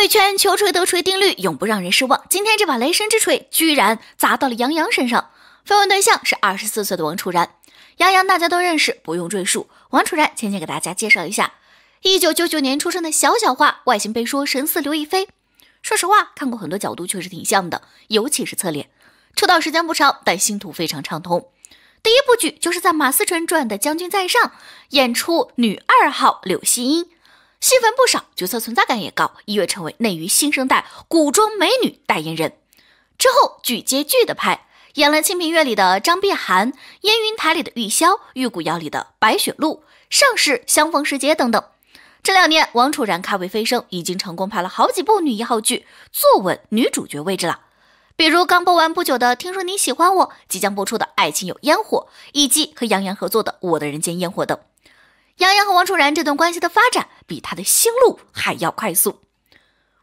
娱乐圈“求锤得锤”定律永不让人失望。今天这把雷神之锤居然砸到了杨洋身上。绯闻对象是二十四岁的王楚然。杨洋大家都认识，不用赘述。王楚然，浅浅给大家介绍一下：一九九九年出生的小小花，外形被说神似刘亦菲。说实话，看过很多角度，确实挺像的，尤其是侧脸。出道时间不长，但星途非常畅通。第一部剧就是在马思纯传的《将军在上》演出女二号柳熙音。戏份不少，角色存在感也高，一跃成为内娱新生代古装美女代言人。之后，剧接剧的拍，演了《清平乐》里的张碧涵，《烟云台》里的玉箫，《玉骨遥》里的白雪露，《盛世相逢时节》等等。这两年，王楚然咖位飞升，已经成功拍了好几部女一号剧，坐稳女主角位置了。比如刚播完不久的《听说你喜欢我》，即将播出的《爱情有烟火》，以及和杨洋合作的《我的人间烟火》等。杨洋和王楚然这段关系的发展比他的星路还要快速。《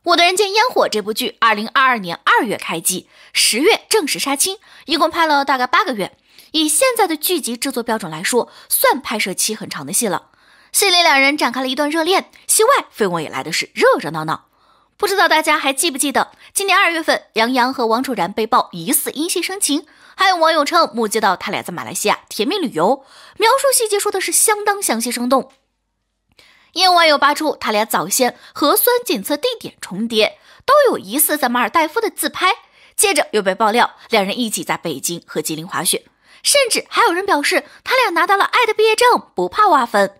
我的人间烟火》这部剧，二零二二年二月开机，十月正式杀青，一共拍了大概八个月。以现在的剧集制作标准来说，算拍摄期很长的戏了。戏里两人展开了一段热恋，戏外绯闻也来的是热热闹闹。不知道大家还记不记得，今年二月份，杨洋和王楚然被曝疑似因戏生情，还有网友称目击到他俩在马来西亚甜蜜旅游，描述细节说的是相当详细生动。也有网友扒出他俩早先核酸检测地点重叠，都有疑似在马尔代夫的自拍。接着又被爆料，两人一起在北京和吉林滑雪，甚至还有人表示他俩拿到了爱的毕业证，不怕挖坟。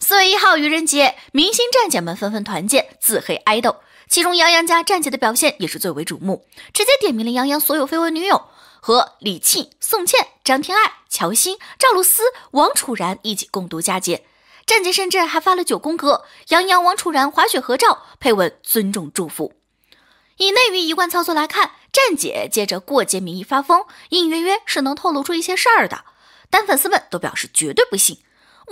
四月一号愚人节，明星战姐们纷纷团建自黑爱豆。其中，杨洋家站姐的表现也是最为瞩目，直接点名了杨洋所有绯闻女友和李沁、宋茜、张天爱、乔欣、赵露思、王楚然一起共度佳节。站姐甚至还发了九宫格杨洋、王楚然滑雪合照，配文尊重祝福。以内娱一贯操作来看，站姐借着过节名义发疯，隐隐约约是能透露出一些事儿的，但粉丝们都表示绝对不信。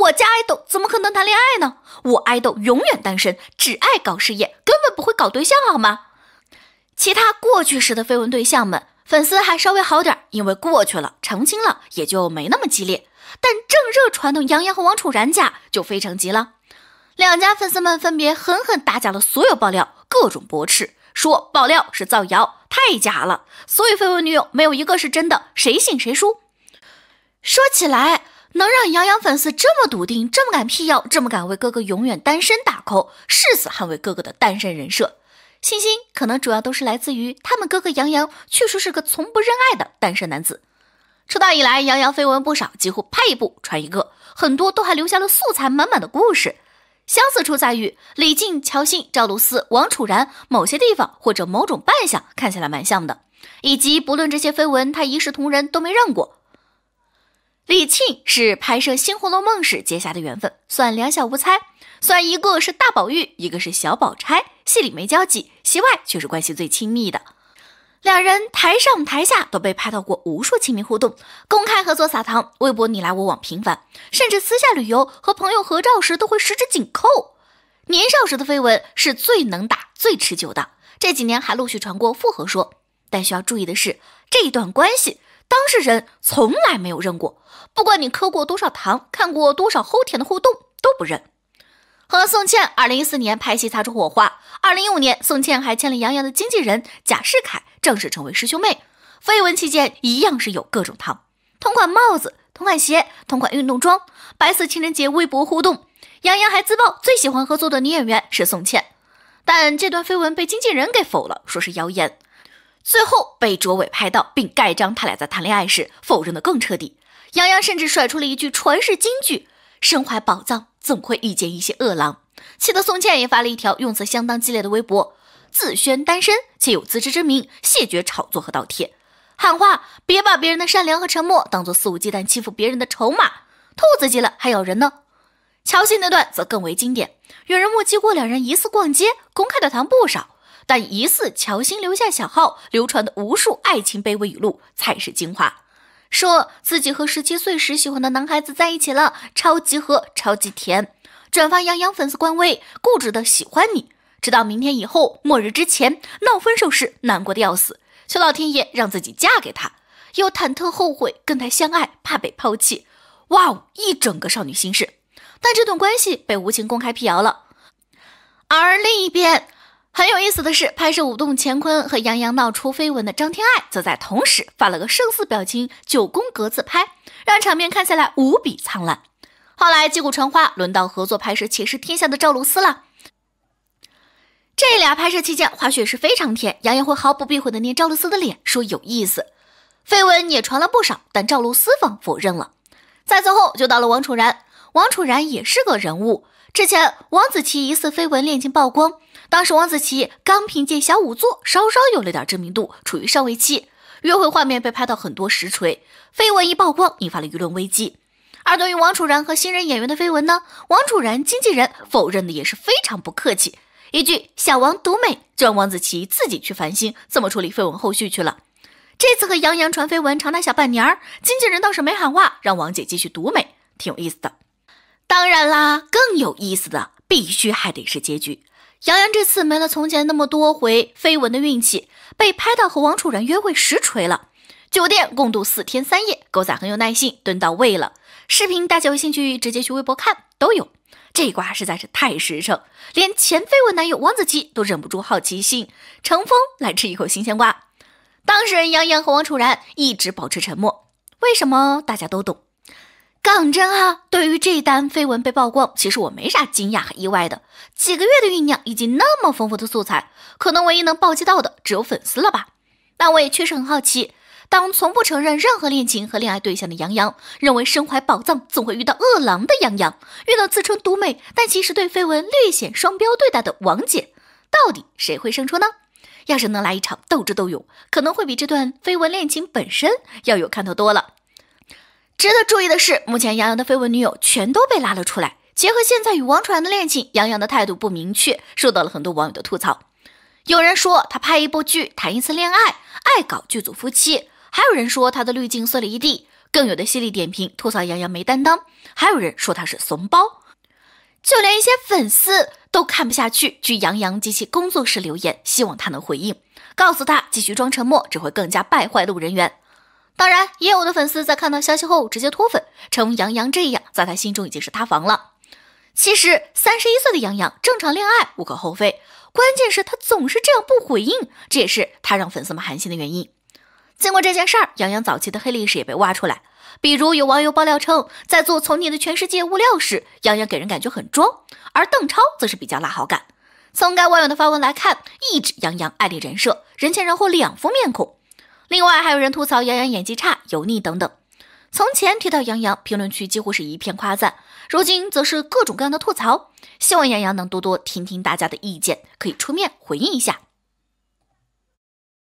我家爱豆怎么可能谈恋爱呢？我爱豆永远单身，只爱搞事业，根本不会搞对象，好吗？其他过去时的绯闻对象们，粉丝还稍微好点，因为过去了，澄清了，也就没那么激烈。但正热传的杨洋和王楚然家就非常急了，两家粉丝们分别狠狠打假了所有爆料，各种驳斥，说爆料是造谣，太假了。所有绯闻女友没有一个是真的，谁信谁输。说起来。能让杨洋粉丝这么笃定、这么敢辟谣、这么敢为哥哥永远单身打 call、誓死捍卫哥哥的单身人设，信心可能主要都是来自于他们哥哥杨洋确实是个从不认爱的单身男子。出道以来，杨洋绯闻不少，几乎拍一部传一个，很多都还留下了素材满满的故事。相似处在于，李靖、乔欣、赵露思、王楚然某些地方或者某种扮相看起来蛮像的，以及不论这些绯闻，他一视同仁都没认过。李沁是拍摄《新红楼梦》时结下的缘分，算两小无猜，算一个是大宝玉，一个是小宝钗，戏里没交集，戏外却是关系最亲密的。两人台上台下都被拍到过无数亲密互动，公开合作撒糖，微博你来我往频繁，甚至私下旅游和朋友合照时都会十指紧扣。年少时的绯闻是最能打、最持久的，这几年还陆续传过复合说，但需要注意的是，这一段关系。当事人从来没有认过，不管你磕过多少糖，看过多少齁甜的互动，都不认。和宋茜，二零一四年拍戏擦出火花，二零一五年宋茜还签了杨洋的经纪人贾士凯，正式成为师兄妹。绯闻期间一样是有各种糖，同款帽子、同款鞋、同款运动装，白色情人节微博互动，杨洋还自曝最喜欢合作的女演员是宋茜，但这段绯闻被经纪人给否了，说是谣言。最后被卓伟拍到并盖章，他俩在谈恋爱时否认的更彻底。杨洋甚至甩出了一句传世金句：“身怀宝藏，怎会遇见一些恶狼？”气得宋茜也发了一条用词相当激烈的微博，自宣单身且有自知之明，谢绝炒作和倒贴，喊话别把别人的善良和沉默当做肆无忌惮欺负别人的筹码。兔子急了还咬人呢。乔欣那段则更为经典，有人目击过两人疑似逛街，公开的谈不少。但疑似乔欣留下小号流传的无数爱情卑微语录才是精华，说自己和十七岁时喜欢的男孩子在一起了，超级合，超级甜。转发杨洋粉丝官微，固执的喜欢你，直到明天以后，末日之前。闹分手时难过的要死，求老天爷让自己嫁给他。又忐忑后悔跟他相爱，怕被抛弃。哇哦，一整个少女心事。但这段关系被无情公开辟谣了。而另一边。很有意思的是，拍摄《舞动乾坤》和杨洋闹出绯闻的张天爱，则在同时发了个胜似表情九宫格自拍，让场面看起来无比灿烂。后来击鼓传花，轮到合作拍摄《且试天下的赵露思了。这俩拍摄期间，滑雪是非常甜，杨洋会毫不避讳的捏赵露思的脸，说有意思。绯闻也传了不少，但赵露思方否认了。再最后就到了王楚然，王楚然也是个人物。之前王子奇疑似绯闻恋情曝光。当时王子奇刚凭借小五座稍稍有了点知名度，处于上位期，约会画面被拍到很多实锤，绯闻一曝光，引发了舆论危机。而对于王楚然和新人演员的绯闻呢，王楚然经纪人否认的也是非常不客气，一句小王独美，就让王子奇自己去烦心怎么处理绯闻后续去了。这次和杨洋传绯闻长达小半年儿，经纪人倒是没喊话，让王姐继续独美，挺有意思的。当然啦，更有意思的必须还得是结局。杨洋这次没了从前那么多回绯闻的运气，被拍到和王楚然约会实锤了，酒店共度四天三夜，狗仔很有耐心蹲到位了。视频大家有兴趣直接去微博看都有，这瓜实在是太实诚，连前绯闻男友王子奇都忍不住好奇心，乘风来吃一口新鲜瓜。当事人杨洋和王楚然一直保持沉默，为什么大家都懂？当真啊！对于这单绯闻被曝光，其实我没啥惊讶和意外的。几个月的酝酿，以及那么丰富的素材，可能唯一能暴击到的只有粉丝了吧？那我也确实很好奇，当从不承认任何恋情和恋爱对象的杨洋，认为身怀宝藏总会遇到恶狼的杨洋，遇到自称独美但其实对绯闻略显双标对待的王姐，到底谁会胜出呢？要是能来一场斗智斗勇，可能会比这段绯闻恋情本身要有看头多了。值得注意的是，目前杨洋的绯闻女友全都被拉了出来。结合现在与王传然的恋情，杨洋的态度不明确，受到了很多网友的吐槽。有人说他拍一部剧谈一次恋爱，爱搞剧组夫妻；还有人说他的滤镜碎了一地；更有的犀利点评吐槽杨洋没担当，还有人说他是怂包。就连一些粉丝都看不下去，据杨洋及其工作室留言，希望他能回应，告诉他继续装沉默只会更加败坏路人缘。当然，也有的粉丝在看到消息后直接脱粉，称杨洋这样在他心中已经是塌房了。其实，三十一岁的杨洋正常恋爱无可厚非，关键是他总是这样不回应，这也是他让粉丝们寒心的原因。经过这件事儿，杨洋早期的黑历史也被挖出来，比如有网友爆料称，在做《从你的全世界》物料时，杨洋给人感觉很装，而邓超则是比较拉好感。从该网友的发文来看，一指杨洋爱立人设，人前人后两副面孔。另外还有人吐槽杨洋演技差、油腻等等。从前提到杨洋，评论区几乎是一片夸赞；如今则是各种各样的吐槽。希望杨洋能多多听听大家的意见，可以出面回应一下。